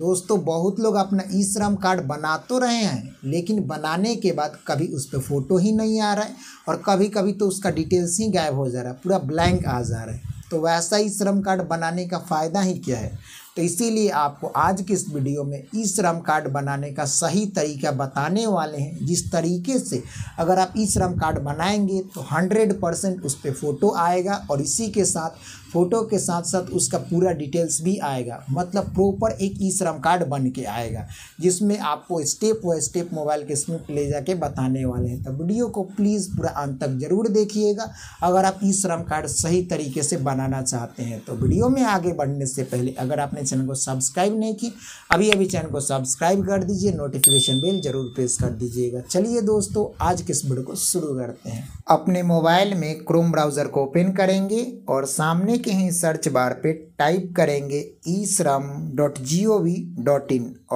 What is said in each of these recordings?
दोस्तों बहुत लोग अपना ई श्रम कार्ड बना तो रहे हैं लेकिन बनाने के बाद कभी उस पर फ़ोटो ही नहीं आ रहा है और कभी कभी तो उसका डिटेल्स ही गायब हो जा रहा है पूरा ब्लैंक आ जा रहा है तो वैसा ही श्रम कार्ड बनाने का फ़ायदा ही क्या है तो इसीलिए आपको आज की इस वीडियो में ई श्रम कार्ड बनाने का सही तरीका बताने वाले हैं जिस तरीके से अगर आप ई श्रम कार्ड बनाएंगे तो हंड्रेड परसेंट उस पर फ़ोटो आएगा और इसी के साथ फ़ोटो के साथ साथ उसका पूरा डिटेल्स भी आएगा मतलब प्रॉपर एक ई श्रम कार्ड बन के आएगा जिसमें आपको स्टेप बाई स्टेप मोबाइल के स्मिप ले जाके बताने वाले हैं तो वीडियो को प्लीज़ पूरा अंत तक ज़रूर देखिएगा अगर आप ई श्रम कार्ड सही तरीके से बनाना चाहते हैं तो वीडियो में आगे बढ़ने से पहले अगर आपने चैनल को सब्सक्राइब नहीं की अभी अभी चैनल को सब्सक्राइब कर दीजिए नोटिफिकेशन बेल जरूर प्रेस कर दीजिएगा चलिए दोस्तों आज किस वीडियो को शुरू करते हैं अपने मोबाइल में क्रोम ब्राउज़र को ओपन करेंगे और सामने के ही सर्च बार पे टाइप करेंगे ई श्रम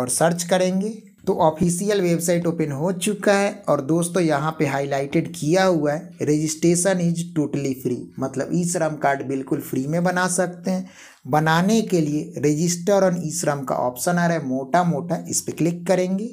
और सर्च करेंगे तो ऑफिशियल वेबसाइट ओपन हो चुका है और दोस्तों यहाँ पे हाईलाइटेड किया हुआ है रजिस्ट्रेशन इज टोटली फ्री मतलब ई श्रम कार्ड बिल्कुल फ्री में बना सकते हैं बनाने के लिए रजिस्टर ऑन ई श्रम का ऑप्शन आ रहा है मोटा मोटा इस पर क्लिक करेंगे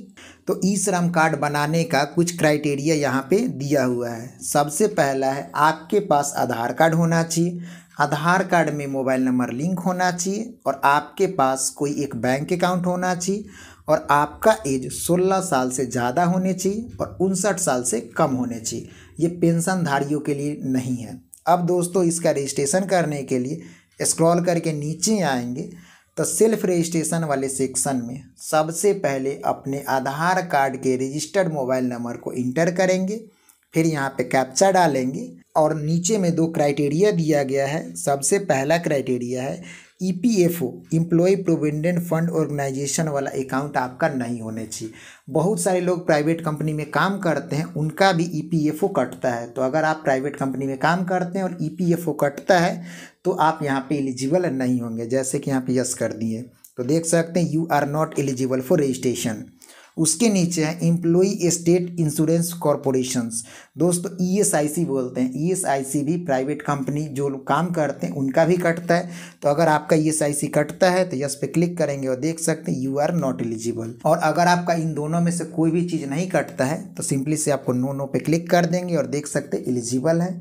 तो ई श्रम कार्ड बनाने का कुछ क्राइटेरिया यहाँ पे दिया हुआ है सबसे पहला है आपके पास आधार कार्ड होना चाहिए आधार कार्ड में मोबाइल नंबर लिंक होना चाहिए और आपके पास कोई एक बैंक अकाउंट होना चाहिए और आपका एज 16 साल से ज़्यादा होने चाहिए और उनसठ साल से कम होने चाहिए ये पेंशनधारियों के लिए नहीं है अब दोस्तों इसका रजिस्ट्रेशन करने के लिए स्क्रॉल करके नीचे आएंगे तो सेल्फ रजिस्ट्रेशन वाले सेक्शन में सबसे पहले अपने आधार कार्ड के रजिस्टर्ड मोबाइल नंबर को इंटर करेंगे फिर यहाँ पे कैप्चा डालेंगे और नीचे में दो क्राइटेरिया दिया गया है सबसे पहला क्राइटेरिया है E P F O employ provident fund organisation वाला अकाउंट आपका नहीं होने चाहिए बहुत सारे लोग प्राइवेट कंपनी में काम करते हैं उनका भी ई पी एफ ओ कटता है तो अगर आप प्राइवेट कंपनी में काम करते हैं और ई पी एफ ओ कटता है तो आप यहाँ पे एलिजिबल नहीं होंगे जैसे कि यहाँ पे यस कर दिए तो देख सकते हैं you are not eligible for registration उसके नीचे है इम्प्लॉई स्टेट इंश्योरेंस कॉरपोरेशंस दोस्तों ईएसआईसी e बोलते हैं ईएसआईसी e भी प्राइवेट कंपनी जो लोग काम करते हैं उनका भी कटता है तो अगर आपका ईएसआईसी e कटता है तो यस पे क्लिक करेंगे और देख सकते हैं यू आर नॉट एलिजिबल और अगर आपका इन दोनों में से कोई भी चीज़ नहीं कटता है तो सिंपली से आपको नो नो पे क्लिक कर देंगे और देख सकते एलिजिबल है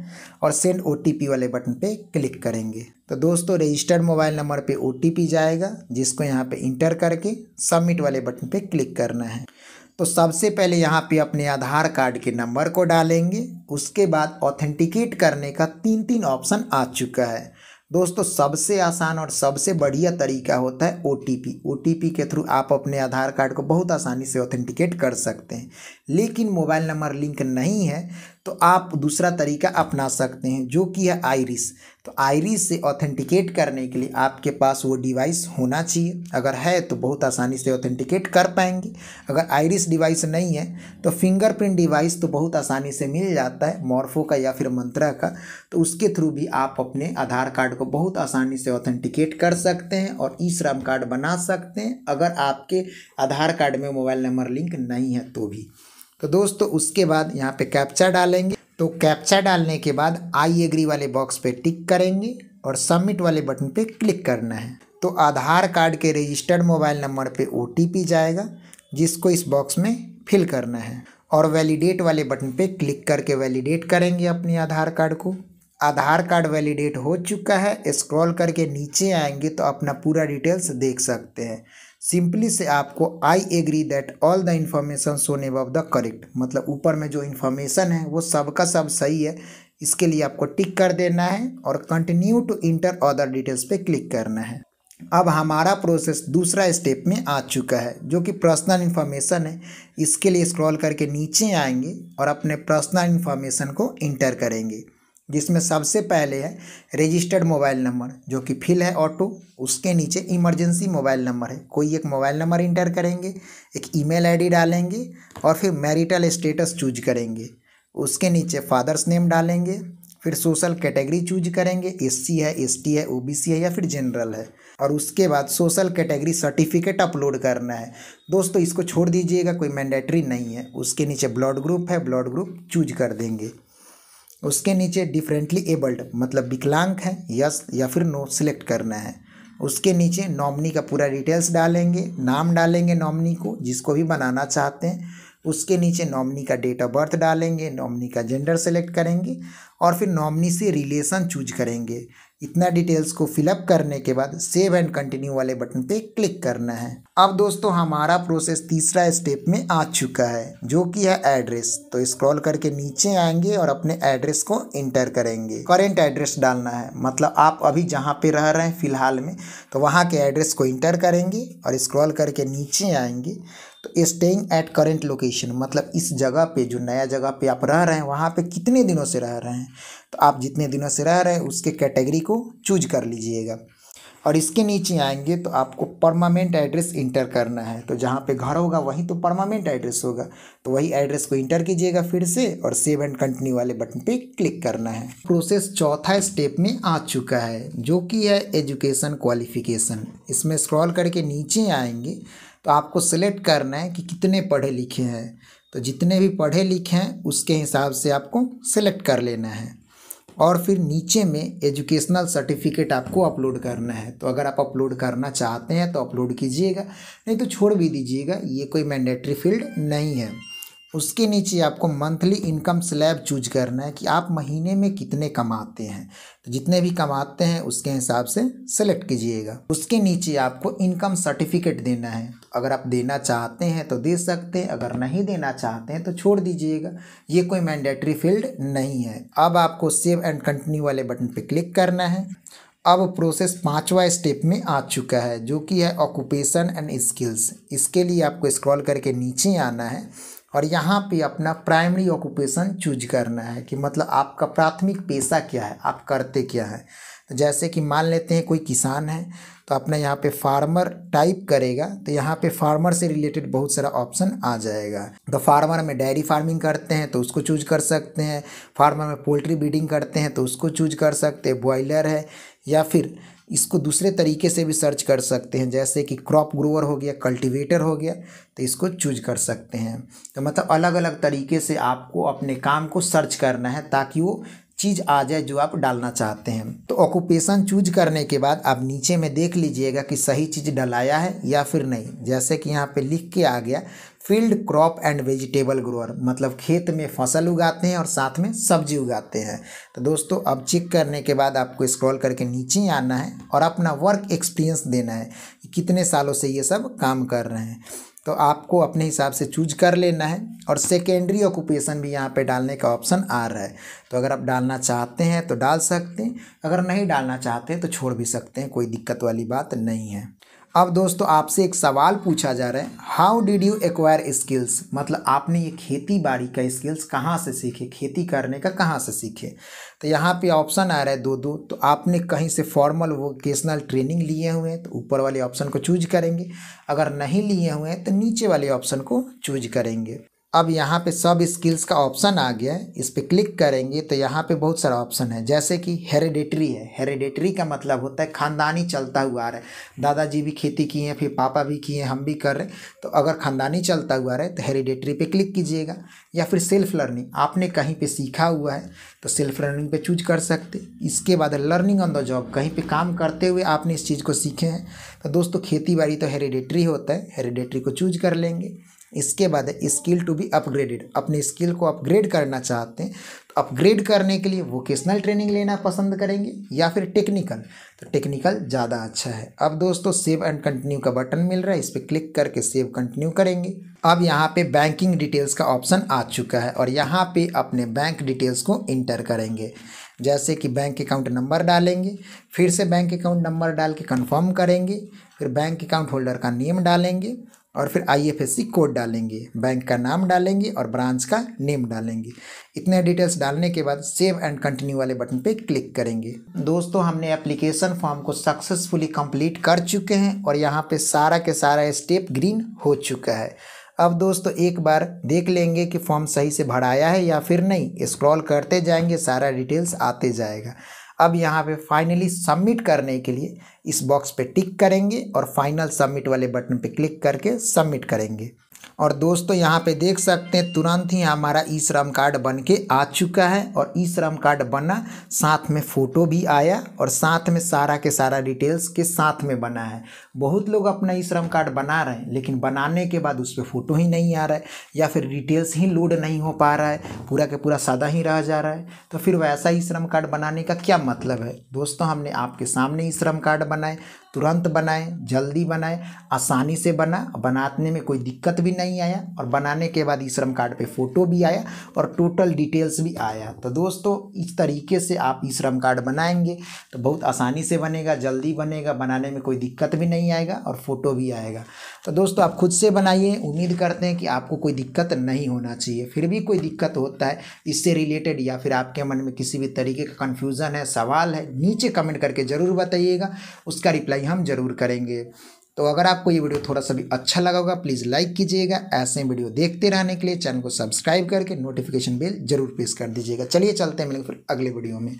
और सेंड ओ वाले बटन पर क्लिक करेंगे तो दोस्तों रजिस्टर्ड मोबाइल नंबर पे ओ जाएगा जिसको यहाँ पे इंटर करके सबमिट वाले बटन पे क्लिक करना है तो सबसे पहले यहाँ पे अपने आधार कार्ड के नंबर को डालेंगे उसके बाद ऑथेंटिकेट करने का तीन तीन ऑप्शन आ चुका है दोस्तों सबसे आसान और सबसे बढ़िया तरीका होता है ओ टी के थ्रू आप अपने आधार कार्ड को बहुत आसानी से ऑथेंटिकेट कर सकते हैं लेकिन मोबाइल नंबर लिंक नहीं है तो आप दूसरा तरीका अपना सकते हैं जो कि है आयरिस तो आयरिस से ऑथेंटिकेट करने के लिए आपके पास वो डिवाइस होना चाहिए अगर है तो बहुत आसानी से ऑथेंटिकेट कर पाएंगे अगर आयरिस डिवाइस नहीं है तो फिंगरप्रिंट डिवाइस तो बहुत आसानी से मिल जाता है मॉर्फो का या फिर मंत्रा का तो उसके थ्रू भी आप अपने आधार कार्ड को बहुत आसानी से ऑथेंटिकेट कर सकते हैं और ई श्रम कार्ड बना सकते हैं अगर आपके आधार कार्ड में मोबाइल नंबर लिंक नहीं है तो भी तो दोस्तों उसके बाद यहाँ पे कैप्चा डालेंगे तो कैप्चा डालने के बाद आई एग्री वाले बॉक्स पे टिक करेंगे और सबमिट वाले बटन पे क्लिक करना है तो आधार कार्ड के रजिस्टर्ड मोबाइल नंबर पे ओ जाएगा जिसको इस बॉक्स में फिल करना है और वैलिडेट वाले बटन पे क्लिक करके वैलिडेट करेंगे अपने आधार कार्ड को आधार कार्ड वैलिडेट हो चुका है स्क्रॉल करके नीचे आएंगे तो अपना पूरा डिटेल्स देख सकते हैं सिंपली से आपको I agree that all the information shown above the correct मतलब ऊपर में जो इन्फॉर्मेशन है वो सबका सब सही है इसके लिए आपको टिक कर देना है और continue to enter other details पे क्लिक करना है अब हमारा प्रोसेस दूसरा स्टेप में आ चुका है जो कि पर्सनल इन्फॉर्मेशन है इसके लिए स्क्रॉल करके नीचे आएंगे और अपने पर्सनल इन्फॉर्मेशन को इंटर करेंगे जिसमें सबसे पहले है रजिस्टर्ड मोबाइल नंबर जो कि फिल है ऑटो उसके नीचे इमरजेंसी मोबाइल नंबर है कोई एक मोबाइल नंबर इंटर करेंगे एक ईमेल आईडी डालेंगे और फिर मैरिटल स्टेटस चूज करेंगे उसके नीचे फादर्स नेम डालेंगे फिर सोशल कैटेगरी चूज करेंगे एससी है एसटी है ओबीसी है या फिर जनरल है और उसके बाद सोशल कैटेगरी सर्टिफिकेट अपलोड करना है दोस्तों इसको छोड़ दीजिएगा कोई मैंडेटरी नहीं है उसके नीचे ब्लड ग्रुप है ब्लड ग्रुप चूज कर देंगे उसके नीचे डिफरेंटली एबल्ड मतलब विकलांग है यस या फिर नो सिलेक्ट करना है उसके नीचे नॉमनी का पूरा डिटेल्स डालेंगे नाम डालेंगे नॉमनी को जिसको भी बनाना चाहते हैं उसके नीचे नॉमनी का डेट ऑफ बर्थ डालेंगे नॉमनी का जेंडर सेलेक्ट करेंगे और फिर नॉमनी से रिलेशन चूज करेंगे इतना डिटेल्स को फिलअप करने के बाद सेव एंड कंटिन्यू वाले बटन पे क्लिक करना है अब दोस्तों हमारा प्रोसेस तीसरा स्टेप में आ चुका है जो कि है एड्रेस तो स्क्रॉल करके नीचे आएंगे और अपने एड्रेस को इंटर करेंगे करेंट एड्रेस डालना है मतलब आप अभी जहाँ पे रह रहे हैं फिलहाल में तो वहाँ के एड्रेस को इंटर करेंगे और स्क्रॉल करके नीचे आएंगे तो स्टेइंग एट करेंट लोकेशन मतलब इस जगह पे जो नया जगह पे आप रह रहे हैं वहाँ पे कितने दिनों से रह रहे हैं तो आप जितने दिनों से रह रहे हैं उसके कैटेगरी को चूज कर लीजिएगा और इसके नीचे आएंगे तो आपको परमानेंट एड्रेस इंटर करना है तो जहाँ पे घर होगा वहीं तो परमानेंट एड्रेस होगा तो वही एड्रेस को इंटर कीजिएगा फिर से और सेव एंड कंटिन्यू वाले बटन पे क्लिक करना है प्रोसेस चौथा स्टेप में आ चुका है जो कि है एजुकेशन क्वालिफिकेशन इसमें स्क्रॉल करके नीचे आएंगे तो आपको सेलेक्ट करना है कि कितने पढ़े लिखे हैं तो जितने भी पढ़े लिखे हैं उसके हिसाब से आपको सेलेक्ट कर लेना है और फिर नीचे में एजुकेशनल सर्टिफिकेट आपको अपलोड करना है तो अगर आप अपलोड करना चाहते हैं तो अपलोड कीजिएगा नहीं तो छोड़ भी दीजिएगा ये कोई मैंडेटरी फील्ड नहीं है उसके नीचे आपको मंथली इनकम स्लैब चूज करना है कि आप महीने में कितने कमाते हैं तो जितने भी कमाते हैं उसके हिसाब से सेलेक्ट कीजिएगा उसके नीचे आपको इनकम सर्टिफिकेट देना है अगर आप देना चाहते हैं तो दे सकते हैं अगर नहीं देना चाहते हैं तो छोड़ दीजिएगा ये कोई मैंडेटरी फील्ड नहीं है अब आपको सेव एंड कंटिन्यू वाले बटन पर क्लिक करना है अब प्रोसेस पाँचवा स्टेप में आ चुका है जो कि है ऑक्यूपेशन एंड स्किल्स इसके लिए आपको स्क्रॉल करके नीचे आना है और यहाँ पे अपना प्राइमरी ऑक्यूपेशन चूज करना है कि मतलब आपका प्राथमिक पेशा क्या है आप करते क्या है तो जैसे कि मान लेते हैं कोई किसान है तो अपना यहाँ पे फार्मर टाइप करेगा तो यहाँ पे फार्मर से रिलेटेड बहुत सारा ऑप्शन आ जाएगा तो फार्मर में डेयरी फार्मिंग करते हैं तो उसको चूज कर सकते हैं फार्मर में पोल्ट्री ब्रीडिंग करते हैं तो उसको चूज कर सकते हैं बॉयलर है या फिर इसको दूसरे तरीके से भी सर्च कर सकते हैं जैसे कि क्रॉप ग्रोअर हो गया कल्टीवेटर हो गया तो इसको चूज कर सकते हैं तो मतलब अलग अलग तरीके से आपको अपने काम को सर्च करना है ताकि वो चीज़ आ जाए जो आप डालना चाहते हैं तो ऑक्यूपेशन चूज करने के बाद आप नीचे में देख लीजिएगा कि सही चीज़ डलाया है या फिर नहीं जैसे कि यहाँ पे लिख के आ गया field crop and vegetable grower मतलब खेत में फसल उगाते हैं और साथ में सब्जी उगाते हैं तो दोस्तों अब चेक करने के बाद आपको स्क्रॉल करके नीचे आना है और अपना वर्क एक्सपीरियंस देना है कि कितने सालों से ये सब काम कर रहे हैं तो आपको अपने हिसाब से चूज कर लेना है और सेकेंडरी ऑक्यूपेशन भी यहाँ पे डालने का ऑप्शन आ रहा है तो अगर आप डालना चाहते हैं तो डाल सकते हैं अगर नहीं डालना चाहते हैं तो छोड़ भी सकते हैं कोई दिक्कत वाली बात नहीं है अब दोस्तों आपसे एक सवाल पूछा जा रहा है how did you acquire skills मतलब आपने ये खेती बाड़ी का स्किल्स कहाँ से सीखे खेती करने का कहाँ से सीखे तो यहाँ पे ऑप्शन आ रहा है दो दो तो आपने कहीं से फॉर्मल वोकेशनल ट्रेनिंग लिए हुए हैं तो ऊपर वाले ऑप्शन को चूज करेंगे अगर नहीं लिए हुए हैं तो नीचे वाले ऑप्शन को चूज करेंगे अब यहाँ पे सब स्किल्स का ऑप्शन आ गया है इस पर क्लिक करेंगे तो यहाँ पे बहुत सारा ऑप्शन है जैसे कि हेरिडेटरी है हेरिडेटरी का मतलब होता है ख़ानदानी चलता हुआ आ रहा है दादाजी भी खेती किए हैं फिर पापा भी किए हैं हम भी कर रहे हैं तो अगर ख़ानदानी चलता हुआ रहे तो हेरिडेटरी पे क्लिक कीजिएगा या फिर सेल्फ लर्निंग आपने कहीं पर सीखा हुआ है तो सेल्फ लर्निंग पर चूज कर सकते इसके बाद लर्निंग ऑन द जॉब कहीं पर काम करते हुए आपने इस चीज़ को सीखे हैं तो दोस्तों खेती बाड़ी तो हेरिडेटरी होता है हेरिडेटरी को चूज कर लेंगे इसके बाद है स्किल टू बी अपग्रेडेड अपने स्किल को अपग्रेड करना चाहते हैं तो अपग्रेड करने के लिए वोकेशनल ट्रेनिंग लेना पसंद करेंगे या फिर टेक्निकल तो टेक्निकल ज़्यादा अच्छा है अब दोस्तों सेव एंड कंटिन्यू का बटन मिल रहा है इस पर क्लिक करके सेव कंटिन्यू करेंगे अब यहाँ पे बैंकिंग डिटेल्स का ऑप्शन आ चुका है और यहाँ पे अपने बैंक डिटेल्स को इंटर करेंगे जैसे कि बैंक अकाउंट नंबर डालेंगे फिर से बैंक अकाउंट नंबर डाल के कन्फर्म करेंगे फिर बैंक अकाउंट होल्डर का नेम डालेंगे और फिर आईएफएससी कोड डालेंगे बैंक का नाम डालेंगे और ब्रांच का नेम डालेंगे इतने डिटेल्स डालने के बाद सेव एंड कंटिन्यू वाले बटन पे क्लिक करेंगे दोस्तों हमने एप्लीकेशन फॉर्म को सक्सेसफुली कंप्लीट कर चुके हैं और यहाँ पे सारा के सारा स्टेप ग्रीन हो चुका है अब दोस्तों एक बार देख लेंगे कि फॉर्म सही से भराया है या फिर नहीं स्क्रॉल करते जाएंगे सारा डिटेल्स आते जाएगा अब यहाँ पे फाइनली सबमिट करने के लिए इस बॉक्स पे टिक करेंगे और फाइनल सबमिट वाले बटन पे क्लिक करके सबमिट करेंगे और दोस्तों यहाँ पे देख सकते हैं तुरंत ही हमारा ई श्रम कार्ड बन के आ चुका है और ई श्रम कार्ड बना साथ में फ़ोटो भी आया और साथ में सारा के सारा डिटेल्स के साथ में बना है बहुत लोग अपना ई श्रम कार्ड बना रहे हैं लेकिन बनाने के बाद उस पर फ़ोटो ही नहीं आ रहा है या फिर डिटेल्स ही लोड नहीं हो पा रहा है पूरा के पूरा सादा ही रह जा रहा है तो फिर वैसा ई श्रम कार्ड बनाने का क्या मतलब है दोस्तों हमने आपके सामने ई श्रम कार्ड बनाए तुरंत बनाए जल्दी बनाए आसानी से बना बनाने में कोई दिक्कत भी नहीं आया और बनाने के बाद ई श्रम कार्ड पे फ़ोटो भी आया और टोटल डिटेल्स भी आया तो दोस्तों इस तरीके से आप ई श्रम कार्ड बनाएंगे तो बहुत आसानी से बनेगा जल्दी बनेगा बनाने में कोई दिक्कत भी नहीं आएगा और फ़ोटो भी आएगा तो दोस्तों आप खुद से बनाइए उम्मीद करते हैं कि आपको कोई दिक्कत नहीं होना चाहिए फिर भी कोई दिक्कत होता है इससे रिलेटेड या फिर आपके मन में किसी भी तरीके का कन्फ्यूज़न है सवाल है नीचे कमेंट करके ज़रूर बताइएगा उसका रिप्लाई रिप्लाई हम जरूर करेंगे तो अगर आपको ये वीडियो थोड़ा सा भी अच्छा लगा होगा प्लीज़ लाइक कीजिएगा ऐसे वीडियो देखते रहने के लिए चैनल को सब्सक्राइब करके नोटिफिकेशन बेल जरूर प्रेस कर दीजिएगा चलिए चलते हैं मिलेंगे फिर अगले वीडियो में